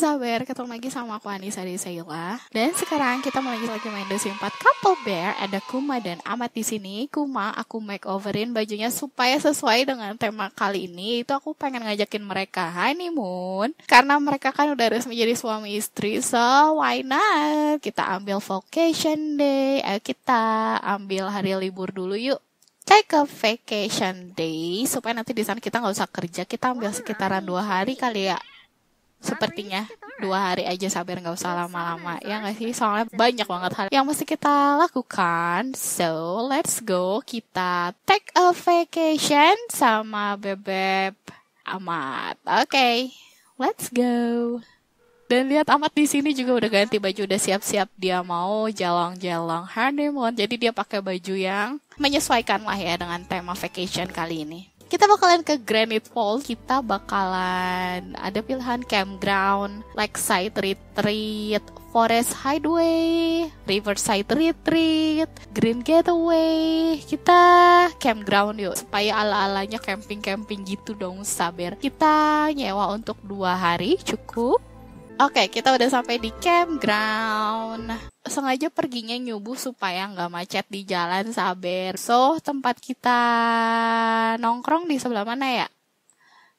Sabar, ketemu lagi sama aku Anissa dari Saila. Dan sekarang kita mau lagi main The Couple Bear. Ada Kuma dan Amat di sini. Kuma aku makeoverin bajunya supaya sesuai dengan tema kali ini. Itu aku pengen ngajakin mereka honeymoon. Karena mereka kan udah harus menjadi suami istri. So why not? Kita ambil vacation day. Ayo kita ambil hari libur dulu yuk take a vacation day supaya nanti di sana kita nggak usah kerja kita ambil sekitaran dua hari kali ya sepertinya nah, dua hari aja sabar nggak usah iya, lama-lama ya nggak sih soalnya banyak banget hal yang mesti kita lakukan so let's go kita take a vacation sama bebek Amat oke okay, let's go dan lihat Amat di sini juga udah ganti baju, udah siap-siap dia mau jalan-jalan honeymoon. Jadi dia pakai baju yang menyesuaikan lah ya dengan tema vacation kali ini kita bakalan ke Granite Falls kita bakalan ada pilihan campground lakeside retreat Forest Hideaway, Riverside Retreat, Green getaway. Kita campground yuk, supaya ala-alanya camping-camping gitu dong, sabar. Kita nyewa untuk dua hari cukup Oke, okay, kita udah sampai di campground. Sengaja perginya nyubuh supaya nggak macet di jalan Saber. So, tempat kita nongkrong di sebelah mana ya?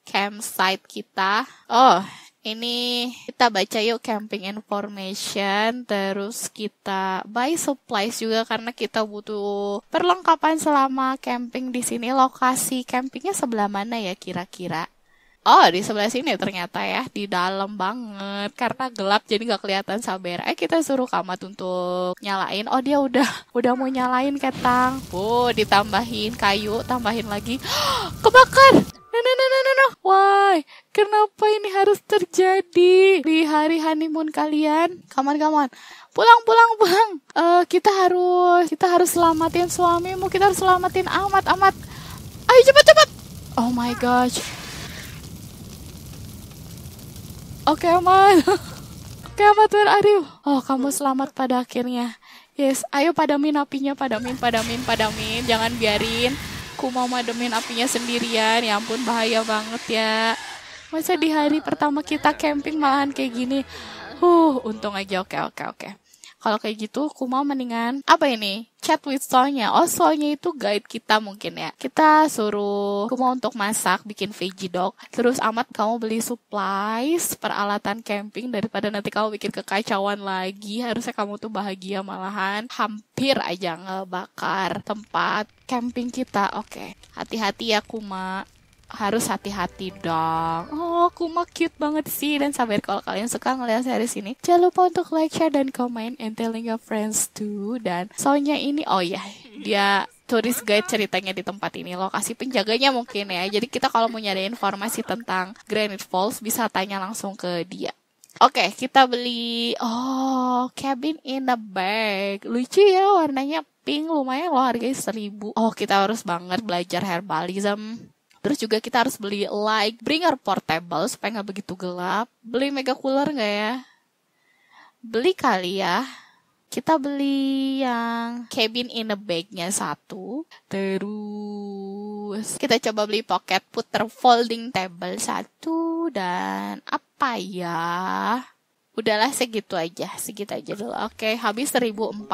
Campsite kita. Oh, ini kita baca yuk camping information. Terus kita buy supplies juga karena kita butuh perlengkapan selama camping di sini. Lokasi campingnya sebelah mana ya kira-kira? Oh, di sebelah sini ternyata ya, di dalam banget. Karena gelap jadi nggak kelihatan Sabera. Eh, kita suruh Kamat untuk nyalain. Oh, dia udah udah mau nyalain ketang. Oh, ditambahin kayu, tambahin lagi. Kebakar! No, no, no, no, no, no. Why? Kenapa ini harus terjadi di hari honeymoon kalian? Kaman-kaman, pulang, pulang, pulang. Uh, kita harus, kita harus selamatin suamimu. Kita harus selamatin amat, amat. Ayo cepat, cepat. Oh my gosh. Oke, okay, aman. Oke, okay, aman, Ariu. Oh, kamu selamat pada akhirnya. Yes, ayo padamin apinya, padamin, padamin, padamin. Jangan biarin ku mau mademin apinya sendirian. Ya ampun, bahaya banget ya. Masa di hari pertama kita camping malahan kayak gini. Huh, untung aja. Oke, okay, oke, okay, oke. Okay. Kalau kayak gitu, aku mau mendingan apa ini? Chat with Sonya. Oh, Sonya itu guide kita mungkin ya. Kita suruh aku mau untuk masak, bikin veggie dog. Terus amat kamu beli supplies, peralatan camping daripada nanti kamu bikin kekacauan lagi. Harusnya kamu tuh bahagia malahan hampir aja ngebakar tempat camping kita. Oke. Okay. Hati-hati ya, Kuma harus hati-hati dong. Oh, aku Kuma cute banget sih. Dan sabar kalau kalian suka ngeliat series ini, jangan lupa untuk like, share, dan comment, and telling your friends too. Dan soalnya ini, oh ya, yeah, dia turis guide ceritanya di tempat ini lokasi penjaganya mungkin ya jadi kita kalau mau nyari informasi tentang Granite Falls bisa tanya langsung ke dia Oke, okay, kita beli oh cabin in the bag. Lucu ya warnanya pink, lumayan loh harganya seribu. Oh, kita harus banget belajar herbalism Terus juga kita harus beli light bringer portable supaya nggak begitu gelap. Beli mega cooler nggak ya? Beli kali ya. Kita beli yang cabin in a bagnya satu. Terus kita coba beli pocket puter folding table satu. Dan apa ya? udahlah segitu aja segitu aja dulu oke habis 1400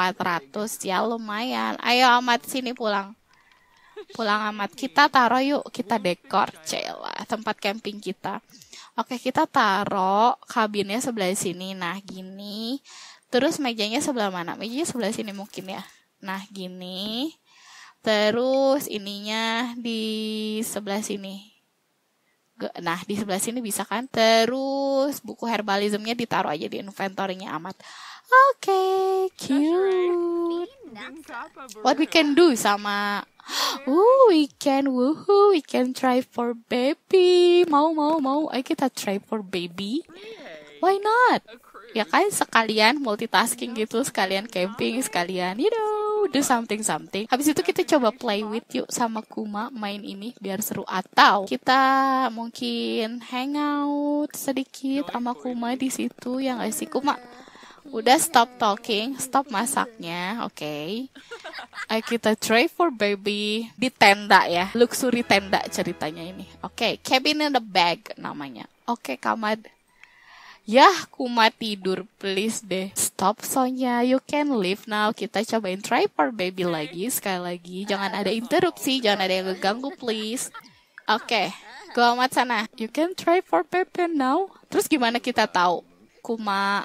ya lumayan ayo amat sini pulang pulang amat kita taruh yuk kita dekor cela tempat camping kita oke kita taruh kabinnya sebelah sini nah gini terus mejanya sebelah mana mejanya sebelah sini mungkin ya nah gini terus ininya di sebelah sini Nah, di sebelah sini bisa kan? Terus buku herbalismnya ditaruh aja di inventory-nya amat. Oke, okay, cute. What we can do sama we can woohoo, we can try for baby. Mau, mau, mau. Ayo kita try for baby. Why not? Ya kan sekalian multitasking gitu, sekalian camping, sekalian, you know, do something something. Habis itu kita coba play with yuk sama Kuma main ini biar seru atau kita mungkin hangout sedikit sama Kuma di situ yang gak Kuma? Iya. Udah stop talking, stop masaknya, oke. Okay. Ayo kita try for baby di tenda ya, luxury tenda ceritanya ini. Oke, okay. cabin in the bag namanya. Oke, okay, kamar. Yah, kuma tidur please deh. Stop Sonya, you can leave now. Kita cobain try for baby lagi sekali lagi. Jangan ada interupsi, jangan ada yang ngeganggu please. Oke, okay. gua amat sana. You can try for baby now. Terus gimana kita tahu? Kuma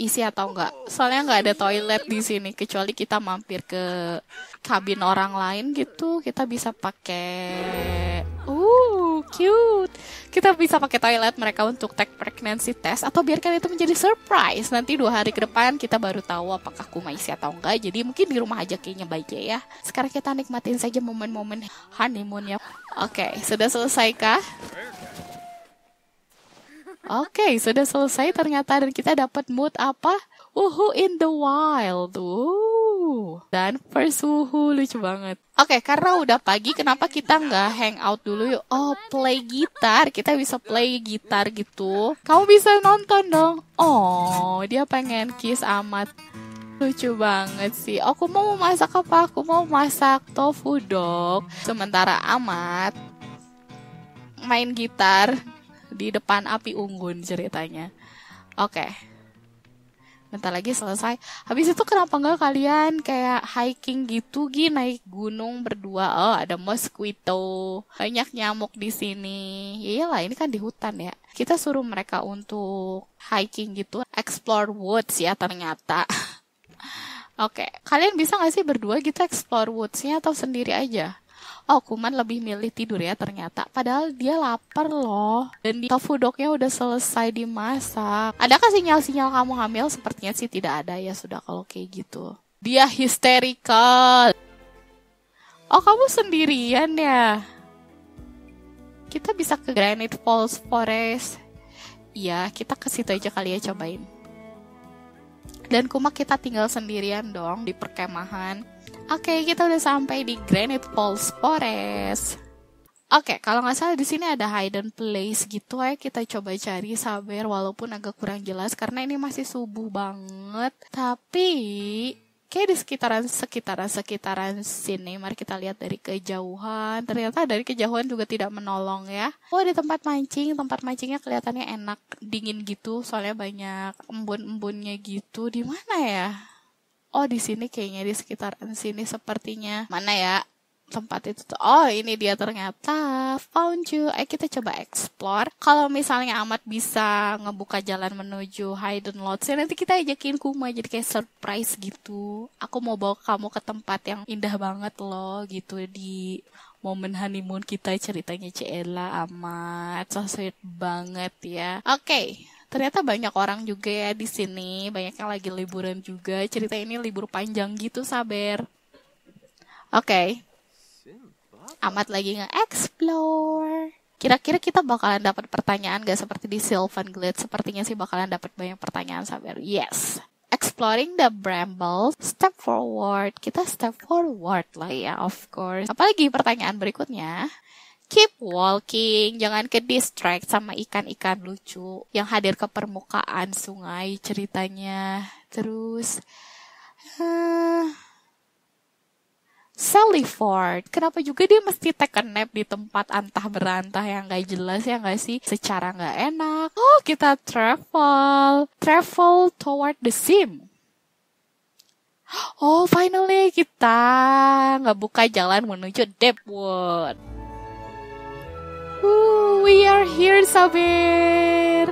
isi atau enggak. Soalnya enggak ada toilet di sini kecuali kita mampir ke kabin orang lain gitu, kita bisa pakai uh cute. Kita bisa pakai toilet mereka untuk take pregnancy test atau biarkan itu menjadi surprise. Nanti dua hari ke depan kita baru tahu apakah kuma isi atau enggak. Jadi mungkin di rumah aja kayaknya baik ya. ya. Sekarang kita nikmatin saja momen-momen honeymoon ya. Oke, okay, sudah selesaikah? Oke, okay, sudah selesai ternyata dan kita dapat mood apa? Wuhu in the wild. Uh. Dan first uhu lucu banget. Oke, okay, karena udah pagi, kenapa kita nggak hang out dulu yuk? Oh, play gitar. Kita bisa play gitar gitu. Kamu bisa nonton dong. Oh, dia pengen kiss amat. Lucu banget sih. Aku mau masak apa? Aku mau masak tofu dog. Sementara amat main gitar di depan api unggun ceritanya. Oke. Okay. Bentar lagi selesai. Habis itu kenapa nggak kalian kayak hiking gitu, Gi, naik gunung berdua. Oh, ada mosquito. Banyak nyamuk di sini. Ya iyalah, ini kan di hutan ya. Kita suruh mereka untuk hiking gitu, explore woods ya ternyata. Oke, okay. kalian bisa nggak sih berdua kita gitu explore woods-nya atau sendiri aja? oh kuman lebih milih tidur ya ternyata padahal dia lapar loh dan di dognya udah selesai dimasak adakah sinyal-sinyal kamu hamil sepertinya sih tidak ada ya sudah kalau kayak gitu dia hysterical oh kamu sendirian ya kita bisa ke Granite Falls Forest Iya, kita ke situ aja kali ya cobain dan kuma kita tinggal sendirian dong di perkemahan. Oke, kita udah sampai di Granite Falls Forest. Oke, kalau nggak salah di sini ada hidden place gitu ya. Kita coba cari sabar walaupun agak kurang jelas karena ini masih subuh banget. Tapi kayak di sekitaran sekitaran sekitaran sini mari kita lihat dari kejauhan ternyata dari kejauhan juga tidak menolong ya oh di tempat mancing tempat mancingnya kelihatannya enak dingin gitu soalnya banyak embun-embunnya gitu di mana ya oh di sini kayaknya di sekitaran sini sepertinya mana ya tempat itu tuh oh ini dia ternyata found you ayo eh, kita coba explore kalau misalnya amat bisa ngebuka jalan menuju hidden lodge nanti kita ajakin kuma jadi kayak surprise gitu aku mau bawa kamu ke tempat yang indah banget loh gitu di momen honeymoon kita ceritanya Ciela amat so sweet banget ya oke okay ternyata banyak orang juga ya di sini banyak yang lagi liburan juga cerita ini libur panjang gitu sabar oke okay amat lagi nge-explore. Kira-kira kita bakalan dapat pertanyaan gak seperti di Sylvan Glade? Sepertinya sih bakalan dapat banyak pertanyaan sabar. Yes. Exploring the bramble, step forward. Kita step forward lah ya, of course. Apalagi pertanyaan berikutnya keep walking, jangan ke distract sama ikan-ikan lucu yang hadir ke permukaan sungai ceritanya. Terus, uh, Sally Ford. Kenapa juga dia mesti take a nap di tempat antah berantah yang gak jelas ya gak sih? Secara gak enak. Oh, kita travel. Travel toward the sim. Oh, finally kita nggak buka jalan menuju Deadwood. we are here, Sabir.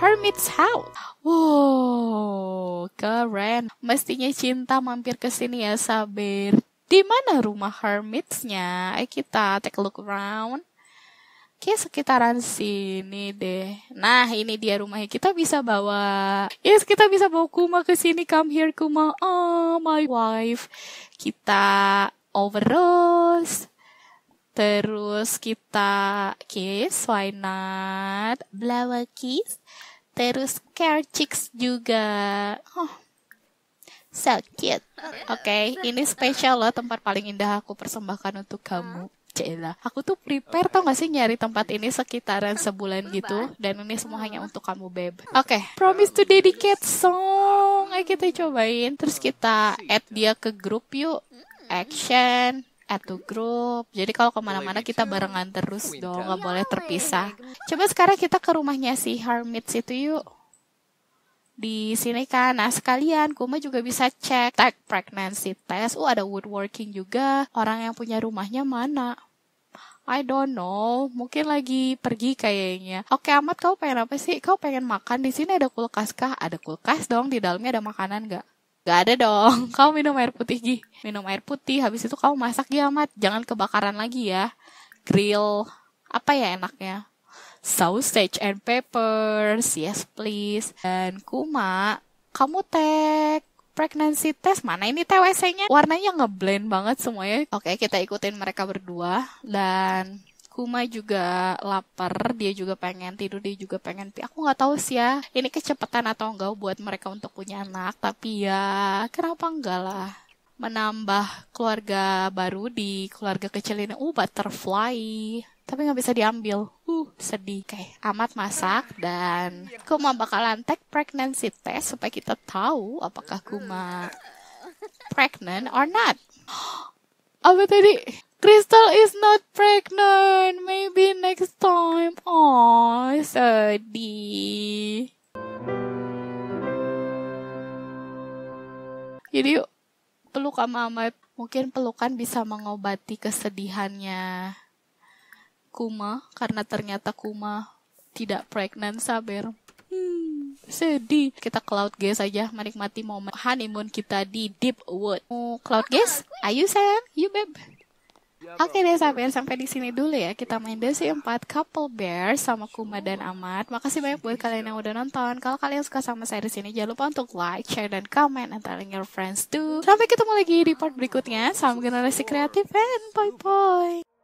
Hermit's house. Wow, Keren. Mestinya cinta mampir ke sini ya, Sabir. Di mana rumah hermitsnya? Ayo eh, kita take a look around. Oke, sekitaran sini deh. Nah, ini dia rumahnya. Kita bisa bawa... Yes, kita bisa bawa Kuma ke sini. Come here, Kuma. Oh, my wife. Kita rose. Terus kita kiss, why not? Blower kiss terus care chicks juga oh so cute oke okay, ini spesial loh tempat paling indah aku persembahkan untuk kamu Cila. Aku tuh prepare tau gak sih nyari tempat ini sekitaran sebulan gitu dan ini semua hanya untuk kamu beb. Oke, okay. promise to dedicate song. Ayo kita cobain terus kita add dia ke grup yuk. Hmm. Action. Atu grup. Jadi kalau kemana-mana kita barengan terus dong, nggak boleh terpisah. Coba sekarang kita ke rumahnya si Hermit situ yuk. Di sini kan, nah sekalian Kuma juga bisa cek tag pregnancy test. Oh ada woodworking juga. Orang yang punya rumahnya mana? I don't know, mungkin lagi pergi kayaknya. Oke amat, kau pengen apa sih? Kau pengen makan di sini ada kulkas kah? Ada kulkas dong, di dalamnya ada makanan nggak? Gak ada dong. kau minum air putih, Gi. Minum air putih, habis itu kau masak Gi amat. Jangan kebakaran lagi ya. Grill. Apa ya enaknya? Sausage and peppers. Yes, please. Dan kuma, kamu tag pregnancy test mana ini TWC-nya warnanya ngeblend banget semuanya. Oke, kita ikutin mereka berdua dan Kuma juga lapar, dia juga pengen tidur, dia juga pengen pi. Aku nggak tahu sih ya, ini kecepatan atau enggak buat mereka untuk punya anak, tapi ya kenapa enggak lah menambah keluarga baru di keluarga kecil ini. Uh, butterfly. Tapi nggak bisa diambil. Uh, sedih. kayak. okay. amat masak dan Kuma bakalan take pregnancy test supaya kita tahu apakah Kuma pregnant or not. Apa oh, tadi? Crystal is not pregnant. Maybe next time. Oh, sedih. Jadi peluk sama Mungkin pelukan bisa mengobati kesedihannya Kuma karena ternyata Kuma tidak pregnant sabar. Hmm, sedih. Kita cloud guys aja menikmati momen honeymoon kita di Deep Wood. Oh, cloud guys, ayo sayang, you babe. Ya, Oke deh sampai sampai di sini dulu ya. Kita main desi 4 Couple Bear sama Kuma dan Amat. Makasih banyak buat kalian yang udah nonton. Kalau kalian suka sama saya di sini jangan lupa untuk like, share dan comment and telling your friends too. Sampai ketemu lagi di part berikutnya. Salam generasi kreatif and bye bye.